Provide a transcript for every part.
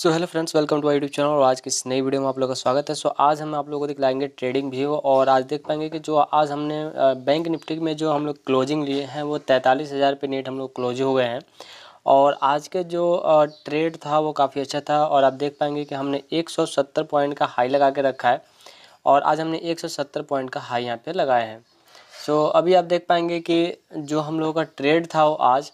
so hello friends welcome to I YouTube channel और आज की इस नई वीडियो में आप लोगों का स्वागत है सो so, आज हम आप लोगों को दिखलाएंगे ट्रेडिंग व्यू और आज देख पाएंगे कि जो आज हमने बैंक निफ्टी में जो हम लोग क्लोजिंग लिए हैं वो तैंतालीस हज़ार पे नेट हम लोग क्लोज हो गए हैं और आज के जो ट्रेड था वो काफ़ी अच्छा था और आप देख पाएंगे कि हमने एक पॉइंट का हाई लगा के रखा है और आज हमने एक पॉइंट का हाई यहाँ पर लगाए हैं सो so, अभी आप देख पाएंगे कि जो हम लोगों का ट्रेड था वो आज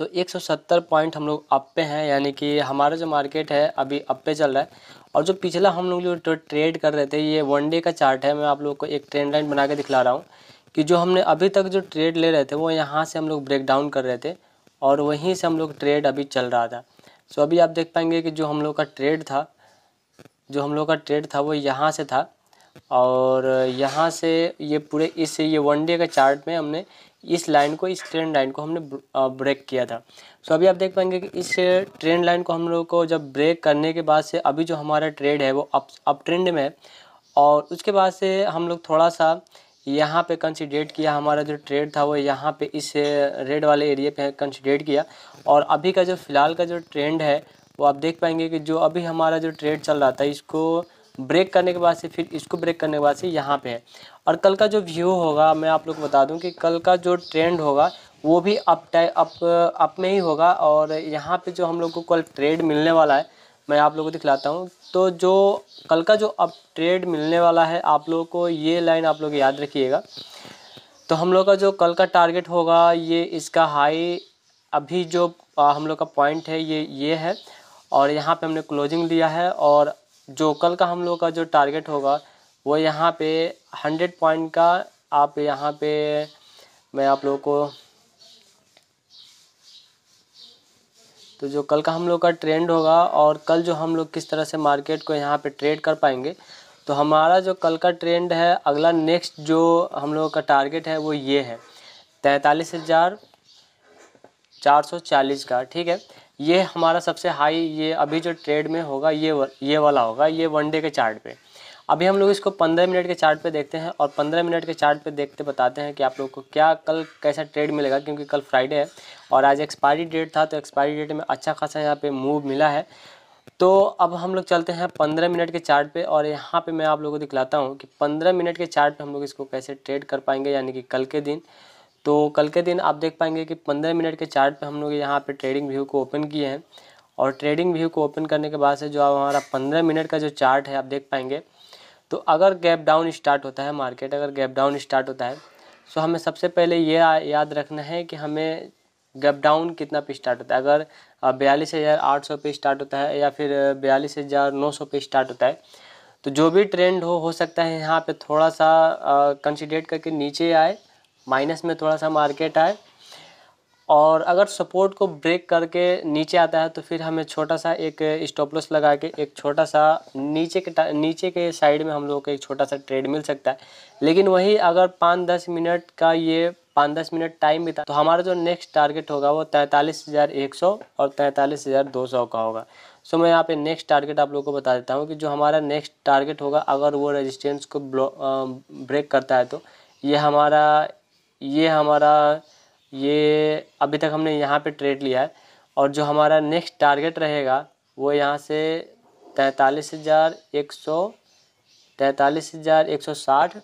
सो तो एक सौ सत्तर पॉइंट हम लोग अप पे हैं यानी कि हमारा जो मार्केट है अभी अप पे चल रहा है और जो पिछला हम लोग जो ट्रेड कर रहे थे ये वन डे का चार्ट है मैं आप लोग को एक ट्रेंड लाइन बना के दिखला रहा हूँ कि जो हमने अभी तक जो ट्रेड ले रहे थे वो यहाँ से हम लोग ब्रेक डाउन कर रहे थे और वहीं से हम लोग ट्रेड अभी चल रहा था सो अभी आप देख पाएंगे कि जो हम लोग का ट्रेड था जो हम लोग का ट्रेड था वो यहाँ से था और यहाँ से ये पूरे इस ये वन डे का चार्ट में हमने इस लाइन को इस ट्रेंड लाइन को हमने ब्रेक किया था सो अभी आप देख पाएंगे कि इस ट्रेंड लाइन को हम लोग को जब ब्रेक करने के बाद से अभी जो हमारा ट्रेड है वो अप अप ट्रेंड में है और उसके बाद से हम लोग थोड़ा सा यहाँ पे कंसिडेट किया हमारा जो ट्रेड था वो यहाँ पे इस रेड वाले एरिया पे कंसिडेट किया और अभी का जो फ़िलहाल का जो ट्रेंड है वो आप देख पाएंगे कि जो अभी हमारा जो ट्रेड चल रहा था इसको ब्रेक करने के बाद से फिर इसको ब्रेक करने के बाद से यहाँ पे है और कल का जो व्यू होगा मैं आप लोग को बता दूं कि कल का जो ट्रेंड होगा वो भी अप टाइप अप अप में ही होगा और यहाँ पे जो हम लोग को कल ट्रेड मिलने वाला है मैं आप लोगों को दिखलाता हूँ तो जो कल का जो अप ट्रेड मिलने वाला है आप लोगों को ये लाइन आप लोग याद रखिएगा तो हम लोग का जो कल का टारगेट होगा ये इसका हाई अभी जो हम लोग का पॉइंट है ये ये है और यहाँ पे हमने क्लोजिंग लिया है और जो कल का हम लोग का जो टारगेट होगा वो यहाँ पे हंड्रेड पॉइंट का आप यहाँ पे मैं आप लोगों को तो जो कल का हम लोग का ट्रेंड होगा और कल जो हम लोग किस तरह से मार्केट को यहाँ पे ट्रेड कर पाएंगे तो हमारा जो कल का ट्रेंड है अगला नेक्स्ट जो हम लोगों का टारगेट है वो ये है तैंतालीस हज़ार चार सौ चालीस का ठीक है ये हमारा सबसे हाई ये अभी जो ट्रेड में होगा ये ये वाला होगा ये वन डे के चार्ट पे अभी हम लोग इसको पंद्रह मिनट के चार्ट पे देखते हैं और पंद्रह मिनट के चार्ट पे देखते बताते हैं कि आप लोग को क्या कल कैसा ट्रेड मिलेगा क्योंकि कल फ्राइडे है और आज एक्सपायरी डेट था तो एक्सपायरी डेट में अच्छा खासा यहाँ पे मूव मिला है तो अब हम लोग चलते हैं पंद्रह मिनट के चार्ट पे और यहाँ पे मैं आप लोगों को दिखलाता हूँ कि पंद्रह मिनट के चार्ट पे हम लोग इसको कैसे ट्रेड कर पाएंगे यानी कि कल के दिन तो कल के दिन आप देख पाएंगे कि पंद्रह मिनट के चार्ट पे हम लोग यहाँ पे ट्रेडिंग व्यू को ओपन किए हैं और ट्रेडिंग व्यू को ओपन करने के बाद से जो हमारा पंद्रह मिनट का जो चार्ट है आप देख पाएंगे तो अगर गैप डाउन स्टार्ट होता है मार्केट अगर गैप डाउन स्टार्ट होता है तो हमें सबसे पहले ये याद रखना है कि हमें गैप डाउन कितना पे स्टार्ट होता है अगर बयालीस हज़ार आठ सौ पे स्टार्ट होता है या फिर बयालीस हज़ार नौ सौ पे स्टार्ट होता है तो जो भी ट्रेंड हो हो सकता है यहाँ पे थोड़ा सा कंसिडेट करके नीचे आए माइनस में थोड़ा सा मार्केट आए और अगर सपोर्ट को ब्रेक करके नीचे आता है तो फिर हमें छोटा सा एक स्टॉप लॉस लगा के एक छोटा सा नीचे के नीचे के साइड में हम लोग को एक छोटा सा ट्रेड मिल सकता है लेकिन वही अगर पाँच दस मिनट का ये पाँच दस मिनट टाइम बिता तो हमारा जो नेक्स्ट टारगेट होगा वो तैंतालीस हज़ार एक सौ और तैंतालीस हज़ार दो सौ का होगा सो मैं यहाँ पे नेक्स्ट टारगेट आप लोगों को बता देता हूँ कि जो हमारा नेक्स्ट टारगेट होगा अगर वो रेजिस्टेंस को ब्रेक करता है तो ये हमारा ये हमारा ये अभी तक हमने यहाँ पे ट्रेड लिया है और जो हमारा नेक्स्ट टारगेट रहेगा वो यहाँ से तैंतालीस हज़ार एक सौ तैंतालीस हज़ार एक सौ साठ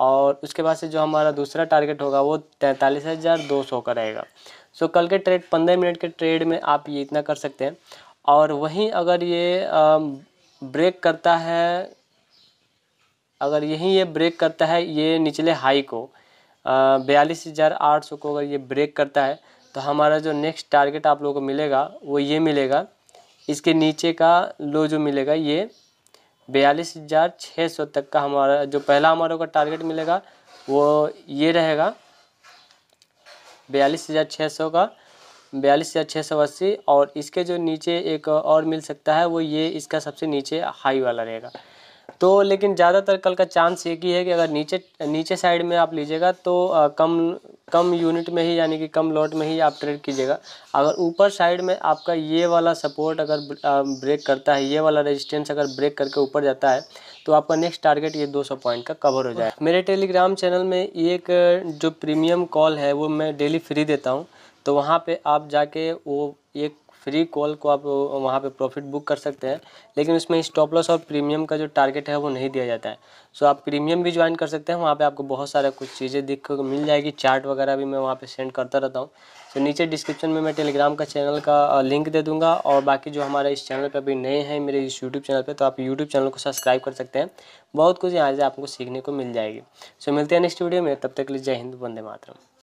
और उसके बाद से जो हमारा दूसरा टारगेट होगा वो तैंतालीस हज़ार दो सौ का रहेगा सो कल के ट्रेड पंद्रह मिनट के ट्रेड में आप ये इतना कर सकते हैं और वहीं अगर ये ब्रेक करता है अगर यहीं ये ब्रेक करता है ये निचले हाई को बयालीस हज़ार आठ सौ को अगर ये ब्रेक करता है तो हमारा जो नेक्स्ट टारगेट आप लोगों को मिलेगा वो ये मिलेगा इसके नीचे का लो जो मिलेगा ये बयालीस हज़ार छः सौ तक का हमारा जो पहला हमारों का टारगेट मिलेगा वो ये रहेगा बयालीस हज़ार छः सौ का बयालीस हज़ार छः सौ अस्सी और इसके जो नीचे एक और मिल सकता है वो ये इसका सबसे नीचे हाई वाला रहेगा तो लेकिन ज़्यादातर कल का चांस ये ही है कि अगर नीचे नीचे साइड में आप लीजिएगा तो आ, कम कम यूनिट में ही यानी कि कम लॉट में ही आप ट्रेड कीजिएगा अगर ऊपर साइड में आपका ये वाला सपोर्ट अगर ब्रेक करता है ये वाला रेजिस्टेंस अगर ब्रेक करके ऊपर जाता है तो आपका नेक्स्ट टारगेट ये 200 पॉइंट का कवर हो जाए मेरे टेलीग्राम चैनल में एक जो प्रीमियम कॉल है वो मैं डेली फ्री देता हूँ तो वहाँ पर आप जाके वो एक फ्री कॉल को आप वहाँ पे प्रॉफिट बुक कर सकते हैं लेकिन उसमें स्टॉप लॉस और प्रीमियम का जो टारगेट है वो नहीं दिया जाता है सो आप प्रीमियम भी ज्वाइन कर सकते हैं वहाँ पे आपको बहुत सारा कुछ चीज़ें दिख मिल जाएगी चार्ट वगैरह भी मैं वहाँ पे सेंड करता रहता हूँ तो नीचे डिस्क्रिप्शन में मैं टेलीग्राम का चैनल का लिंक दे दूंगा और बाकी जो हमारे इस चैनल पर अभी नए हैं मेरे इस यूट्यूब चैनल पर तो आप यूट्यूब चैनल को सब्सक्राइब कर सकते हैं बहुत कुछ यहाँ से आपको सीखने को मिल जाएगी सो मिलते हैं नेक्स्ट वीडियो में तब तक लिए जय हिंद वंदे मातरम